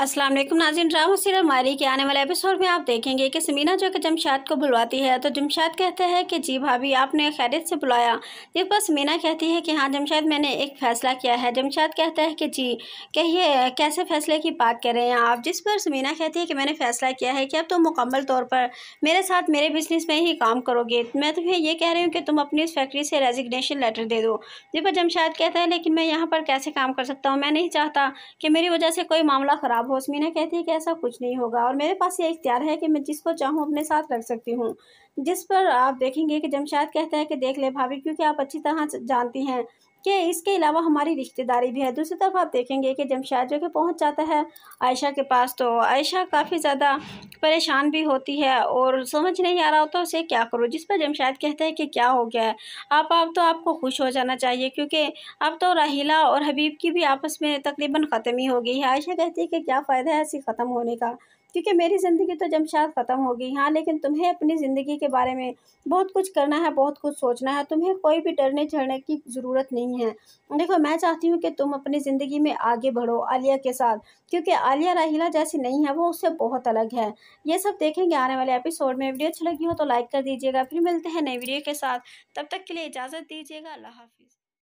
अस्सलाम वालेकुम नाजिन drama serial मारी के आने वाले एपिसोड में आप देखेंगे कि समीना जो कि जमशाद को बुलवाती है तो जमशाद कहते हैं कि जी भाभी आपने खैरियत से बुलाया जिस पर समीना कहती है कि हाँ जमशाद मैंने एक फ़ैसला किया है जमशाद कहता है कि जी कहिए कैसे फ़ैसले की बात कर रहे हैं आप जिस पर समीना कहती है कि मैंने फ़ैसला किया है कि अब तुम तो मुकम्मल तौर पर मेरे साथ मेरे बिजनेस में ही काम करोगे मैं तुम्हें यह कह रही हूँ कि तुम अपनी इस फैक्ट्री से रेजिग्नेशन लेटर दे दो जिस पर जमशाद कहता है लेकिन मैं यहाँ पर कैसे काम कर सकता हूँ मैं नहीं चाहता कि मेरी वजह से कोई मामला ख़राब होशमीना कहती है कि ऐसा कुछ नहीं होगा और मेरे पास ये इख्तियार है कि मैं जिसको चाहूँ अपने साथ रख सकती हूँ जिस पर आप देखेंगे कि जमशाद कहता है कि देख ले भाभी क्योंकि आप अच्छी तरह जानती हैं कि इसके अलावा हमारी रिश्तेदारी भी है दूसरी तरफ आप देखेंगे कि जमशाद जो कि पहुंच जाता है आयशा के पास तो आयशा काफ़ी ज़्यादा परेशान भी होती है और समझ नहीं आ रहा होता उसे क्या करो जिस पर जमशाद कहते हैं कि क्या हो गया है आप आप तो आपको खुश हो जाना चाहिए क्योंकि अब तो राहिला और हबीब की भी आपस में तकरीबन ख़त्म ही हो गई है आयशा कहती है कि क्या फ़ायदा है ऐसी ख़त्म होने का क्योंकि मेरी ज़िंदगी तो जमशाद ख़त्म हो गई हाँ लेकिन तुम्हें अपनी ज़िंदगी के बारे में बहुत कुछ करना है बहुत कुछ सोचना है तुम्हें कोई भी डरने झड़ने की ज़रूरत नहीं नहीं है देखो मैं चाहती हूँ कि तुम अपनी ज़िंदगी में आगे बढ़ो आलिया के साथ क्योंकि आलिया राहिला जैसी नहीं है वो उससे बहुत अलग है ये सब देखेंगे आने वाले एपिसोड में वीडियो अच्छी लगी हो तो लाइक कर दीजिएगा फिर मिलते हैं नई वीडियो के साथ तब तक के लिए इजाज़त दीजिएगा अल्लाह हाफिज़